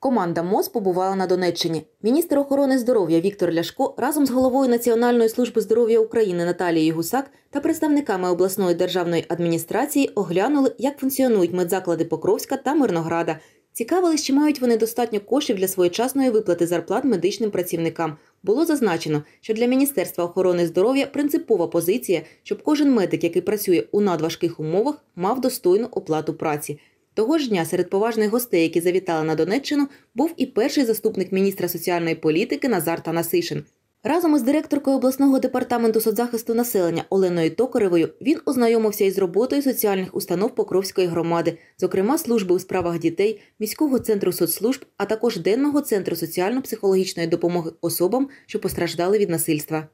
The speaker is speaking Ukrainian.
Команда МОЗ побувала на Донеччині. Міністр охорони здоров'я Віктор Ляшко разом з головою Національної служби здоров'я України Наталією Гусак та представниками обласної державної адміністрації оглянули, як функціонують медзаклади Покровська та Мирнограда. Цікавились, чи мають вони достатньо коштів для своєчасної виплати зарплат медичним працівникам. Було зазначено, що для Міністерства охорони здоров'я принципова позиція, щоб кожен медик, який працює у надважких умовах, мав достойну оплату праці. Того ж дня серед поважних гостей, які завітали на Донеччину, був і перший заступник міністра соціальної політики Назар Танасишин. Разом із директоркою обласного департаменту соцзахисту населення Оленою Токаревою він ознайомився із роботою соціальних установ Покровської громади, зокрема служби у справах дітей, міського центру соцслужб, а також денного центру соціально-психологічної допомоги особам, що постраждали від насильства.